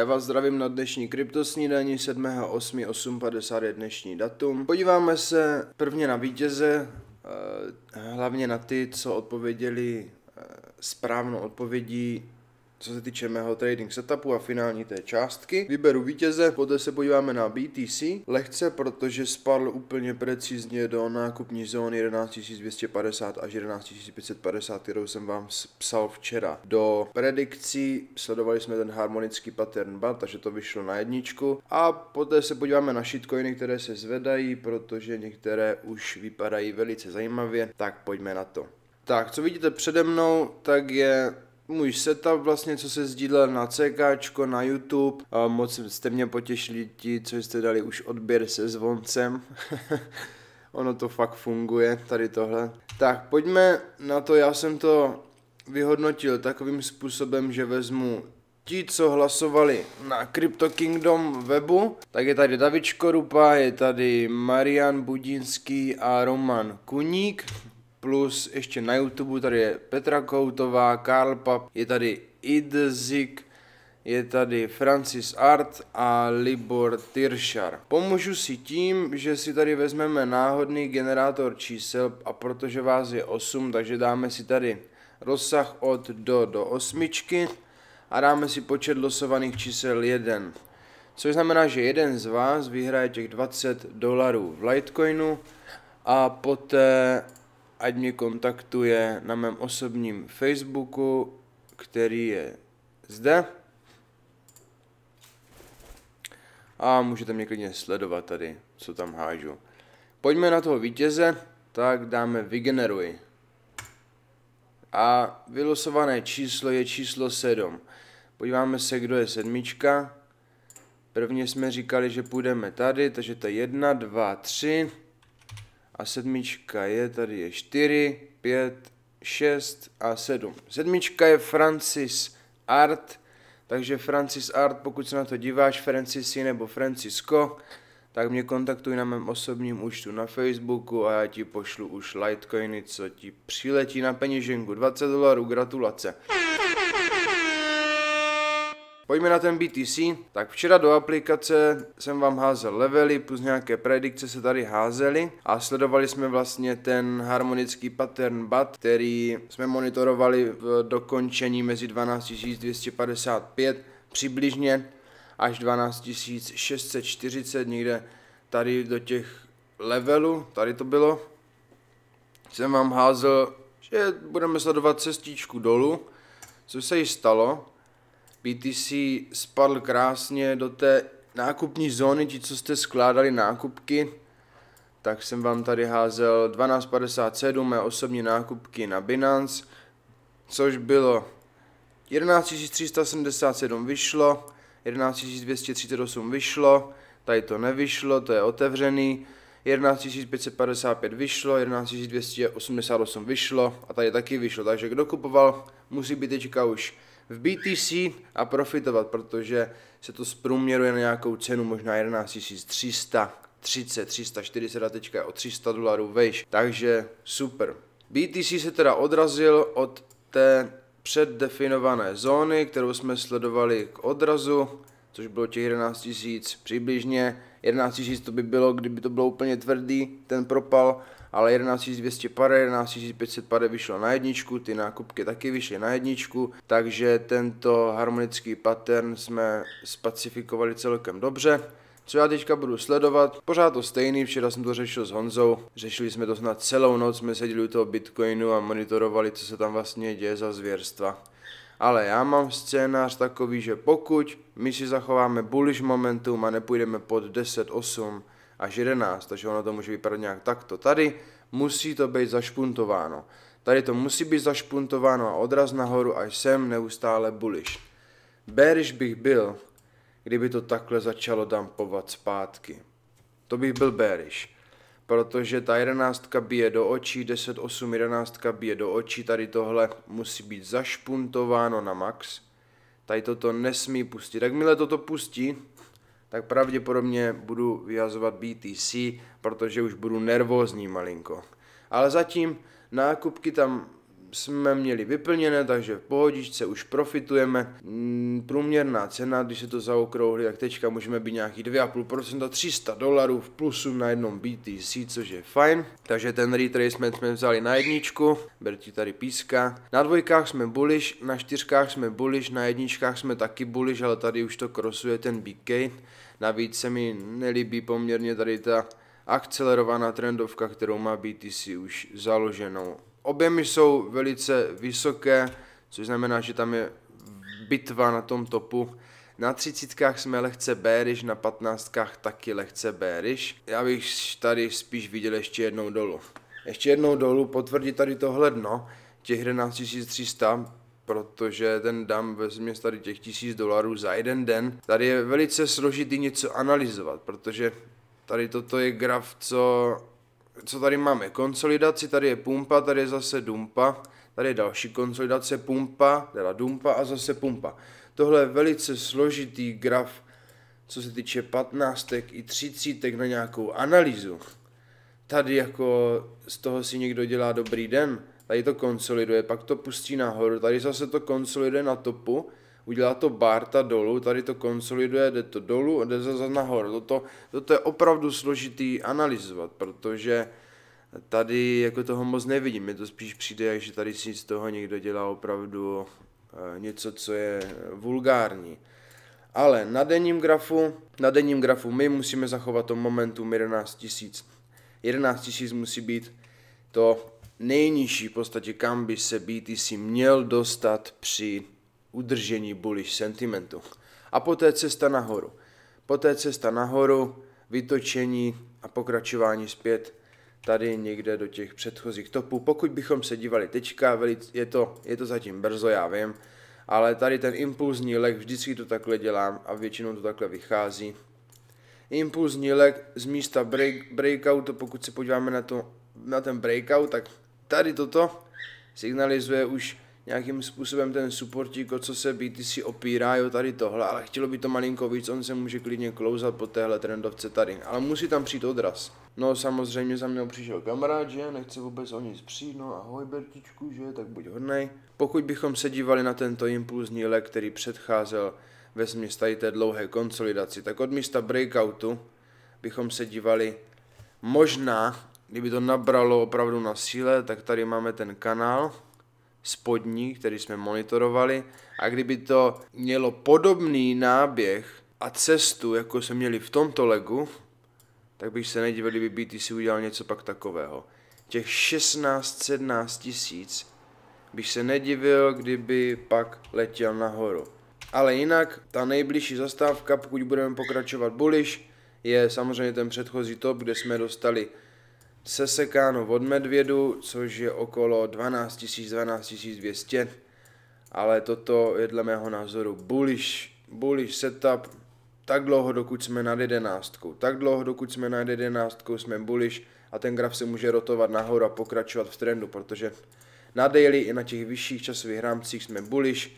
Já vás zdravím na dnešní kryptosnídaní 7.8.850 je dnešní datum. Podíváme se prvně na vítěze, eh, hlavně na ty, co odpověděli eh, správnou odpovědí co se týče mého trading setupu a finální té částky. Vyberu vítěze, poté se podíváme na BTC, lehce, protože spadl úplně precizně do nákupní zóny 11250 až 11550, kterou jsem vám psal včera. Do predikcí sledovali jsme ten harmonický pattern bar, takže to vyšlo na jedničku. A poté se podíváme na shitcoiny, které se zvedají, protože některé už vypadají velice zajímavě, tak pojďme na to. Tak, co vidíte přede mnou, tak je můj setup vlastně, co se sdílel na CK, na YouTube. A moc jste mě potěšili ti, co jste dali už odběr se zvoncem. ono to fakt funguje, tady tohle. Tak, pojďme na to, já jsem to vyhodnotil takovým způsobem, že vezmu ti, co hlasovali na Crypto Kingdom webu, tak je tady David Škorupa, je tady Marian Budinský a Roman Kuník plus ještě na YouTube tady je Petra Koutová, Karl Pap, je tady Idzik, je tady Francis Art a Libor Tiršar. Pomůžu si tím, že si tady vezmeme náhodný generátor čísel a protože vás je 8, takže dáme si tady rozsah od do do osmičky a dáme si počet losovaných čísel 1. Což znamená, že jeden z vás vyhraje těch 20 dolarů v Litecoinu a poté ať mě kontaktuje na mém osobním Facebooku, který je zde. A můžete mě klidně sledovat tady, co tam hážu. Pojďme na toho vítěze, tak dáme vygeneruj. A vylosované číslo je číslo 7. Podíváme se, kdo je sedmička. Prvně jsme říkali, že půjdeme tady, takže to je 1, 2, 3, a sedmička je, tady je 4, 5, 6 a 7. Sedmička je Francis Art, takže Francis Art, pokud se na to díváš, Francisi nebo Francisco, tak mě kontaktuj na mém osobním účtu na Facebooku a já ti pošlu už Litecoiny, co ti přiletí na peněženku. 20 dolarů, gratulace. Pojďme na ten BTC. Tak včera do aplikace jsem vám házel levely, plus nějaké predikce se tady házely a sledovali jsme vlastně ten harmonický pattern BAT, který jsme monitorovali v dokončení mezi 12255 přibližně až 12640 někde tady do těch levelů, tady to bylo. Jsem vám házel, že budeme sledovat cestičku dolů, co se jí stalo, BTC spadl krásně do té nákupní zóny, ti co jste skládali nákupky, tak jsem vám tady házel 1257 mé osobní nákupky na Binance, což bylo 11377 vyšlo, 11238 vyšlo, tady to nevyšlo, to je otevřený, 11555 vyšlo, 11288 vyšlo a tady taky vyšlo, takže kdo kupoval, musí být teďka už v BTC a profitovat, protože se to zprůměruje na nějakou cenu možná 11 300, 30, 340 a teďka je o 300 dolarů vejš, takže super. BTC se teda odrazil od té předdefinované zóny, kterou jsme sledovali k odrazu, což bylo těch 11 000 přibližně. 11 000 to by bylo, kdyby to bylo úplně tvrdý, ten propal, ale 11200 pade, 11500 pade vyšlo na jedničku, ty nákupky taky vyšly na jedničku, takže tento harmonický pattern jsme spacifikovali celkem dobře. Co já teďka budu sledovat, pořád to stejný, včera jsem to řešil s Honzou, řešili jsme to snad celou noc, jsme seděli u toho Bitcoinu a monitorovali, co se tam vlastně děje za zvěrstva. Ale já mám scénář takový, že pokud my si zachováme bullish momentum a nepůjdeme pod 10.8, až 11, takže ono to může vypadat nějak takto. Tady musí to být zašpuntováno. Tady to musí být zašpuntováno a odraz nahoru až sem neustále bullish. Bearish bych byl, kdyby to takhle začalo dumpovat zpátky. To bych byl bearish. Protože ta jedenáctka bije do očí, 10, 8, 11 bije do očí, tady tohle musí být zašpuntováno na max. Tady toto nesmí pustit. Jakmile toto pustí, tak pravděpodobně budu vyhazovat BTC, protože už budu nervózní malinko. Ale zatím nákupky tam jsme měli vyplněné, takže v pohodičce už profitujeme. Mm, průměrná cena, když se to zaokrouhli, tak teďka můžeme být nějaký 2,5%, 300 dolarů v plusu na jednom BTC, což je fajn. Takže ten retracement jsme vzali na jedničku, Berti tady píská. Na dvojkách jsme bullish, na čtyřkách jsme bullish, na jedničkách jsme taky bullish, ale tady už to krosuje ten BK. Navíc se mi nelíbí poměrně tady ta akcelerovaná trendovka, kterou má BTC už založenou. Objemy jsou velice vysoké, což znamená, že tam je bitva na tom topu. Na třicítkách jsme lehce bearish, na patnáctkách taky lehce bearish. Já bych tady spíš viděl ještě jednou dolů. Ještě jednou dolů potvrdí tady tohle dno, těch 11 300, protože ten dám vezměs tady těch 1000 dolarů za jeden den. Tady je velice složitý něco analyzovat, protože tady toto je graf, co co tady máme? Konsolidaci, tady je pumpa, tady je zase dumpa, tady je další konsolidace, pumpa, teda dumpa a zase pumpa. Tohle je velice složitý graf, co se týče 15 i 30 na nějakou analýzu. Tady jako z toho si někdo dělá dobrý den, tady to konsoliduje, pak to pustí nahoru, tady zase to konsoliduje na topu, udělá to Barta dolů, tady to konsoliduje, jde to dolů, jde zase nahoru. Toto, toto je opravdu složitý analyzovat, protože tady jako toho moc nevidím. Mně to spíš přijde, jak že tady si z toho někdo dělá opravdu eh, něco, co je vulgární. Ale na denním grafu, na denním grafu my musíme zachovat to momentum 11 000. 11 000 musí být to nejnižší v podstatě, kam by se BTC měl dostat při udržení bullish sentimentu. A poté cesta nahoru. Poté cesta nahoru, vytočení a pokračování zpět tady někde do těch předchozích topů. Pokud bychom se dívali teďka, je to, je to zatím brzo, já vím, ale tady ten impulzní lek, vždycky to takhle dělám a většinou to takhle vychází. Impulzní lek z místa break, breakout, pokud se podíváme na, to, na ten breakout, tak tady toto signalizuje už nějakým způsobem ten supportík, o co se BTC opírá, jo tady tohle, ale chtělo by to malinko víc, on se může klidně klouzat po téhle trendovce tady, ale musí tam přijít odraz. No samozřejmě za mnou přišel kamarád, že nechce vůbec o nic přijít, no ahoj Bertičku, že tak buď hodnej. Pokud bychom se dívali na tento impulzní lek, který předcházel ve směs tady té dlouhé konsolidaci, tak od místa breakoutu bychom se dívali možná, kdyby to nabralo opravdu na síle, tak tady máme ten kanál, spodní, který jsme monitorovali a kdyby to mělo podobný náběh a cestu, jako jsme měli v tomto legu, tak bych se nedivil, kdyby si udělal něco pak takového. Těch 16-17 tisíc bych se nedivil, kdyby pak letěl nahoru. Ale jinak, ta nejbližší zastávka, pokud budeme pokračovat bullish, je samozřejmě ten předchozí top, kde jsme dostali sesekáno od medvědu, což je okolo 12 000, 12 200, ale toto je dle mého názoru bullish, bullish setup, tak dlouho, dokud jsme nad jedenáctkou, tak dlouho, dokud jsme nad jedenáctkou, jsme bullish a ten graf se může rotovat nahoru a pokračovat v trendu, protože na daily i na těch vyšších časových rámcích jsme bullish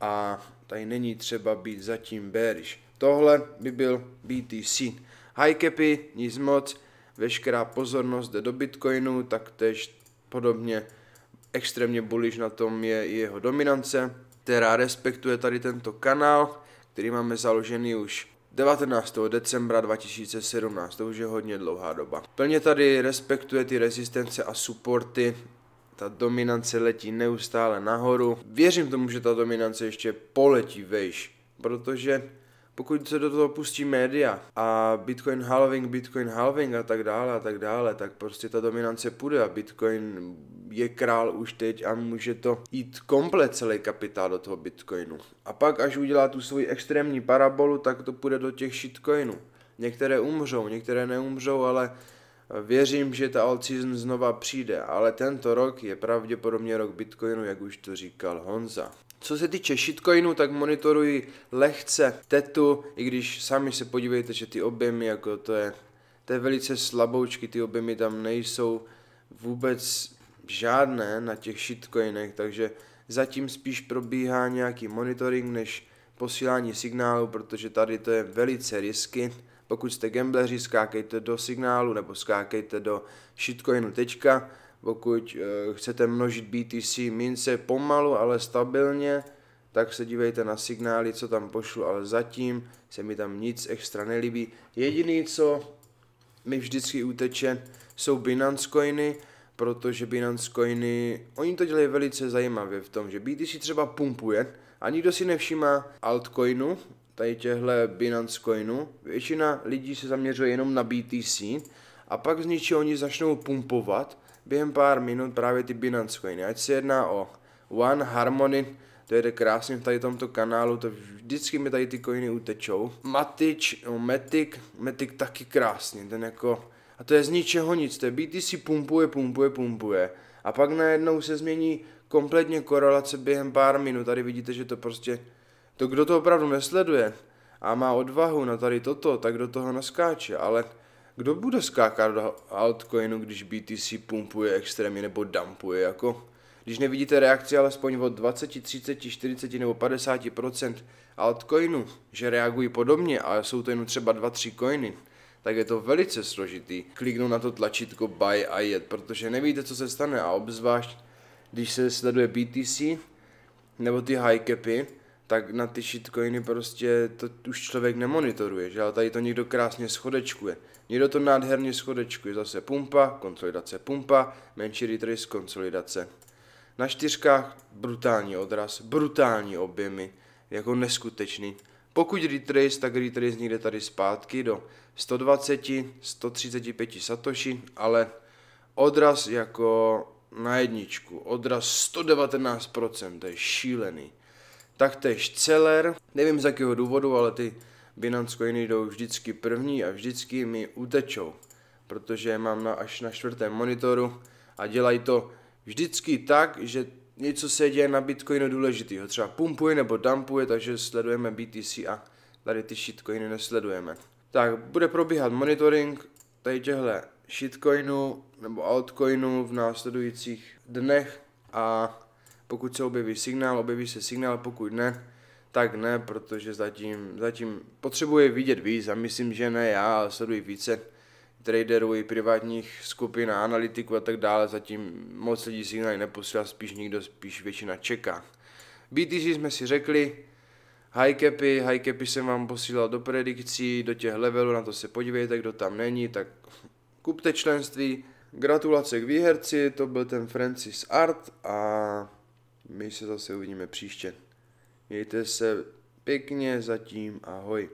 a tady není třeba být zatím bearish. Tohle by byl BTC. High capy, nic moc, veškerá pozornost jde do Bitcoinu, tak tež podobně extrémně bullish na tom je i jeho dominance, která respektuje tady tento kanál, který máme založený už 19. decembra 2017, to už je hodně dlouhá doba. Plně tady respektuje ty rezistence a supporty, ta dominance letí neustále nahoru. Věřím tomu, že ta dominance ještě poletí vejš, protože pokud se do toho pustí média a Bitcoin halving, Bitcoin halving a tak dále a tak dále, tak prostě ta dominance půjde a Bitcoin je král už teď a může to jít komplet celý kapitál do toho Bitcoinu. A pak, až udělá tu svoji extrémní parabolu, tak to půjde do těch shitcoinů. Některé umřou, některé neumřou, ale Věřím, že ta alt season znova přijde, ale tento rok je pravděpodobně rok Bitcoinu, jak už to říkal Honza. Co se týče shitcoinu, tak monitoruji lehce tetu, i když sami se podívejte, že ty objemy, jako to je, to je velice slaboučky, ty objemy tam nejsou vůbec žádné na těch shitcoinech, takže zatím spíš probíhá nějaký monitoring, než posílání signálu, protože tady to je velice risky pokud jste gambleři, skákejte do signálu nebo skákejte do shitcoinu tečka. Pokud uh, chcete množit BTC mince pomalu, ale stabilně, tak se dívejte na signály, co tam pošlu, ale zatím se mi tam nic extra nelíbí. Jediný, co mi vždycky uteče, jsou Binance coiny, protože Binance coiny, oni to dělají velice zajímavě v tom, že BTC třeba pumpuje a nikdo si nevšimá altcoinu, tady těhle Binance Coinu, většina lidí se zaměřuje jenom na BTC a pak z ničeho oni začnou pumpovat během pár minut právě ty Binance coiny. Ať se jedná o One, Harmony, to jede krásně v tady tomto kanálu, to vždycky mi tady ty coiny utečou. Matic, no, Matic, Matic taky krásně, ten jako, a to je z ničeho nic, to je BTC pumpuje, pumpuje, pumpuje. A pak najednou se změní kompletně korelace během pár minut, tady vidíte, že to prostě to, kdo to opravdu nesleduje a má odvahu na tady toto, tak do toho naskáče, ale kdo bude skákat do altcoinu, když BTC pumpuje extrémně nebo dumpuje, jako když nevidíte reakci alespoň od 20, 30, 40 nebo 50 altcoinu, že reagují podobně a jsou to jenom třeba 2-3 coiny, tak je to velice složitý kliknout na to tlačítko buy a jet, protože nevíte, co se stane a obzvlášť, když se sleduje BTC nebo ty high capy, tak na ty shitcoiny prostě to už člověk nemonitoruje, že? ale tady to někdo krásně schodečkuje. Někdo to nádherně schodečkuje, zase pumpa, konsolidace pumpa, menší retrace, konsolidace. Na čtyřkách brutální odraz, brutální objemy, jako neskutečný. Pokud retrace, tak retrace někde tady zpátky do 120, 135 satoshi, ale odraz jako na jedničku, odraz 119%, to je šílený. Taktéž Celer, nevím z jakého důvodu, ale ty Binance coiny jdou vždycky první a vždycky mi utečou, protože mám na, až na čtvrtém monitoru a dělají to vždycky tak, že něco se děje na Bitcoinu důležitého, třeba pumpuje nebo dumpuje, takže sledujeme BTC a tady ty shitcoiny nesledujeme. Tak, bude probíhat monitoring tady těchto shitcoinů nebo altcoinů v následujících dnech a pokud se objeví signál, objeví se signál, pokud ne, tak ne, protože zatím, zatím potřebuje vidět víc a myslím, že ne já, ale sleduji více traderů i privátních skupin a analytiků a tak dále, zatím moc lidí signály neposílá, spíš nikdo, spíš většina čeká. BTC jsme si řekli, high capy, high capy jsem vám posílal do predikcí, do těch levelů, na to se podívejte, kdo tam není, tak kupte členství. Gratulace k výherci, to byl ten Francis Art a my se zase uvidíme příště. Mějte se pěkně zatím, ahoj.